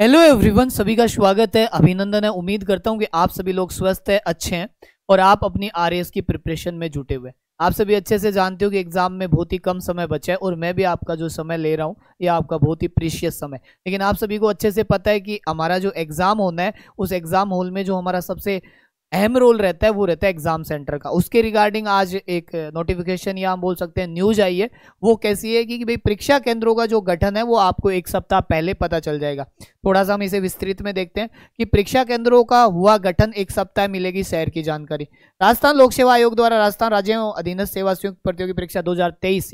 hello everyone सभी का स्वागत है अभिनंदन है उम्मीद करता हूँ कि आप सभी लोग स्वस्थ हैं अच्छे हैं और आप अपनी आर की प्रिपरेशन में जुटे हुए हैं आप सभी अच्छे से जानते हो कि एग्जाम में बहुत ही कम समय बचा है और मैं भी आपका जो समय ले रहा हूँ ये आपका बहुत ही प्रीशियस समय लेकिन आप सभी को अच्छे से पता है कि हमारा जो एग्ज़ाम होना है उस एग्ज़ाम हॉल में जो हमारा सबसे अहम रोल रहता है वो रहता है एग्जाम सेंटर का उसके रिगार्डिंग आज एक नोटिफिकेशन या हम बोल सकते हैं न्यूज आई है वो कैसी है कि, कि भाई परीक्षा केंद्रों का जो गठन है वो आपको एक सप्ताह पहले पता चल जाएगा थोड़ा सा हम इसे विस्तृत में देखते हैं कि परीक्षा केंद्रों का हुआ गठन एक सप्ताह मिलेगी शहर की जानकारी राजस्थान लोक सेवा आयोग द्वारा राजस्थान राज्य अधीनस्थ सेवा संयुक्त प्रतियोगी परीक्षा दो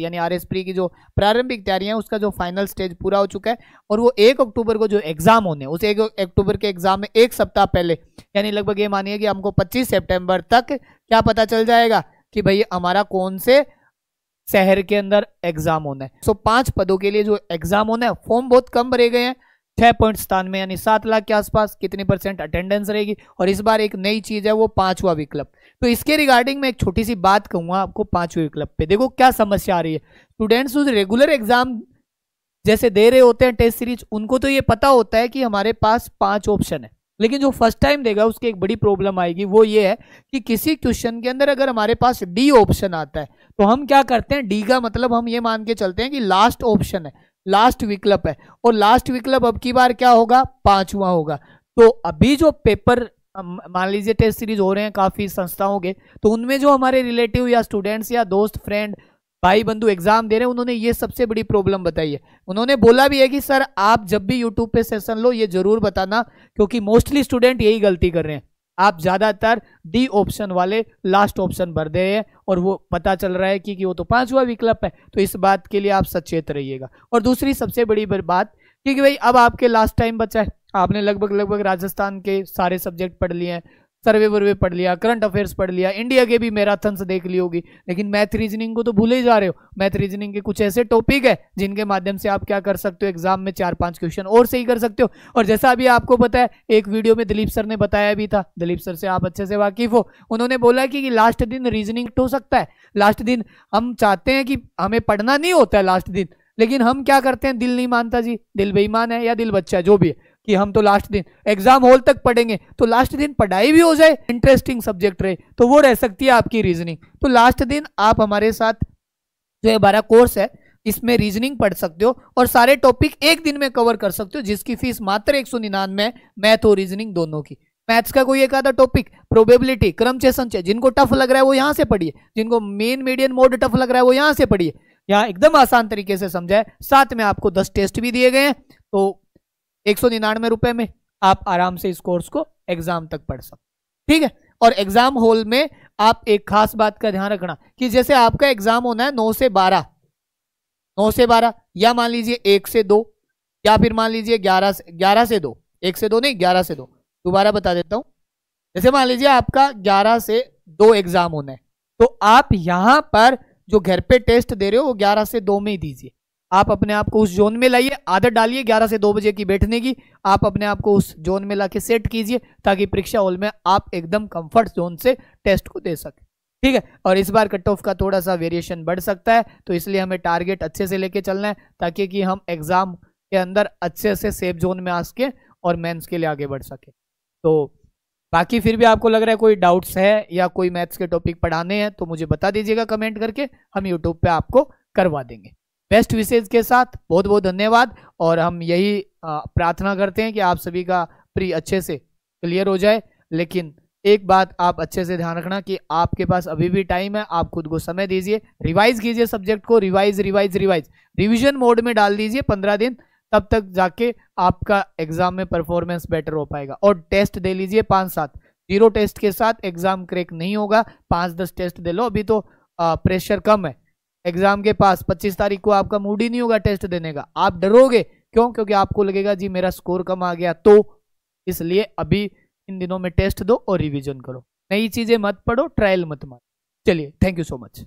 यानी आर की जो प्रारंभिक तैयारियां उसका जो फाइनल स्टेज पूरा हो चुका है और वो एक अक्टूबर को जो एग्जाम होने उस एक अक्टूबर के एग्जाम में एक सप्ताह पहले यानी लगभग ये मानिए कि हमको 25 सितंबर तक क्या पता चल जाएगा कि भाई हमारा कौन से शहर के अंदर एग्जाम होना है सो पांच पदों के लिए जो एग्जाम होना है फॉर्म बहुत कम भरे गए हैं छह पॉइंट स्थान में यानी सात लाख के आसपास कितनी परसेंट अटेंडेंस रहेगी और इस बार एक नई चीज है वो पांचवा विकल्प तो इसके रिगार्डिंग मैं एक छोटी सी बात कहूंगा आपको पांचवें विकल्प पे देखो क्या समस्या आ रही है स्टूडेंट्स जो रेगुलर एग्जाम जैसे दे रहे होते हैं टेस्ट सीरीज उनको तो ये पता होता है कि हमारे पास पांच ऑप्शन है लेकिन जो फर्स्ट टाइम देगा उसकी एक बड़ी प्रॉब्लम आएगी वो ये है कि किसी क्वेश्चन के अंदर अगर हमारे पास डी ऑप्शन आता है तो हम क्या करते हैं डी का मतलब हम ये मान के चलते हैं कि लास्ट ऑप्शन है लास्ट विकल्प है और लास्ट विकल्प अब की बार क्या होगा पांचवा होगा तो अभी जो पेपर मान लीजिए टेस्ट सीरीज हो रहे हैं काफ़ी संस्थाओं के तो उनमें जो हमारे रिलेटिव या स्टूडेंट्स या दोस्त फ्रेंड भाई बंधु एग्जाम दे रहे हैं उन्होंने ये सबसे बड़ी प्रॉब्लम बताई है उन्होंने बोला भी है कि सर आप जब भी यूट्यूब पे सेशन लो ये जरूर बताना क्योंकि मोस्टली स्टूडेंट यही गलती कर रहे हैं आप ज़्यादातर डी ऑप्शन वाले लास्ट ऑप्शन भर दे रहे हैं और वो पता चल रहा है कि, कि वो तो पांचवा विकल्प है तो इस बात के लिए आप सचेत रहिएगा और दूसरी सबसे बड़ी बात क्योंकि भाई अब आपके लास्ट टाइम बचा है आपने लगभग लगभग राजस्थान के सारे सब्जेक्ट पढ़ लिए हैं सर्वे वर्वे पढ़ लिया करंट अफेयर्स पढ़ लिया इंडिया के भी मैराथन्स देख ली होगी लेकिन मैथ रीजनिंग को तो भूले ही जा रहे हो मैथ रीजनिंग के कुछ ऐसे टॉपिक है जिनके माध्यम से आप क्या कर सकते हो एग्जाम में चार पांच क्वेश्चन और सही कर सकते हो और जैसा अभी आपको पता है एक वीडियो में दिलीप सर ने बताया भी था दिलीप सर से आप अच्छे से वाकिफ हो उन्होंने बोला कि, कि लास्ट दिन रीजनिंग तो हो सकता है लास्ट दिन हम चाहते हैं कि हमें पढ़ना नहीं होता है लास्ट दिन लेकिन हम क्या करते हैं दिल नहीं मानता जी दिल बेईमान है या दिल बच्चा है जो भी है कि हम तो लास्ट दिन एग्जाम हॉल तक पढ़ेंगे तो लास्ट दिन पढ़ाई भी हो जाए इंटरेस्टिंग सब्जेक्ट रहे तो वो रह सकती है आपकी रीजनिंग तो लास्ट दिन आप हमारे साथ जो हमारा कोर्स है इसमें रीजनिंग पढ़ सकते हो और सारे टॉपिक एक दिन में कवर कर सकते हो जिसकी फीस मात्र एक सौ निन्यानवे है मैथ और रीजनिंग दोनों की मैथ्स का कोई एक आधा टॉपिक प्रोबेबिलिटी क्रमचय संचय जिनको टफ लग रहा है वो यहाँ से पढ़िए जिनको मेन मीडियम मोड टफ लग रहा है वो यहाँ से पढ़िए यहाँ एकदम आसान तरीके से समझाए साथ में आपको दस टेस्ट भी दिए गए हैं तो एक सौ निन्यानवे रुपए में आप आराम से इस कोर्स को एग्जाम तक पढ़ सकते ठीक है और एग्जाम हॉल में आप एक खास बात का ध्यान रखना कि जैसे आपका एग्जाम होना है नौ से बारह नौ से बारह या मान लीजिए एक से दो या फिर मान लीजिए ग्यारह से ग्यारह से दो एक से दो नहीं ग्यारह से दो दोबारा बता देता हूं जैसे मान लीजिए आपका ग्यारह से दो एग्जाम होना है तो आप यहां पर जो घर पे टेस्ट दे रहे हो वो ग्यारह से दो में ही दीजिए आप अपने आप को उस जोन में लाइए आदत डालिए 11 से 2 बजे की बैठने की आप अपने आप को उस जोन में लाके सेट कीजिए ताकि परीक्षा हॉल में आप एकदम कंफर्ट जोन से टेस्ट को दे सकें ठीक है और इस बार कट ऑफ का थोड़ा सा वेरिएशन बढ़ सकता है तो इसलिए हमें टारगेट अच्छे से लेके चलना है ताकि कि हम एग्ज़ाम के अंदर अच्छे से सेफ जोन में आ सके और मेंस के लिए आगे बढ़ सके तो बाकी फिर भी आपको लग रहा है कोई डाउट्स है या कोई मैथ्स के टॉपिक पढ़ाने हैं तो मुझे बता दीजिएगा कमेंट करके हम यूट्यूब पर आपको करवा देंगे बेस्ट विशेज के साथ बहुत बहुत धन्यवाद और हम यही प्रार्थना करते हैं कि आप सभी का प्री अच्छे से क्लियर हो जाए लेकिन एक बात आप अच्छे से ध्यान रखना कि आपके पास अभी भी टाइम है आप खुद को समय दीजिए रिवाइज कीजिए सब्जेक्ट को revise revise revise revision mode में डाल दीजिए पंद्रह दिन तब तक जाके आपका एग्जाम में परफॉर्मेंस बेटर हो पाएगा और टेस्ट दे लीजिए पाँच सात जीरो टेस्ट के साथ एग्जाम क्रैक नहीं होगा पाँच दस टेस्ट दे लो अभी तो प्रेशर कम है एग्जाम के पास 25 तारीख को आपका मूड ही नहीं होगा टेस्ट देने का आप डरोगे क्यों क्योंकि आपको लगेगा जी मेरा स्कोर कम आ गया तो इसलिए अभी इन दिनों में टेस्ट दो और रिविजन करो नई चीजें मत पढ़ो ट्रायल मत मारो चलिए थैंक यू सो मच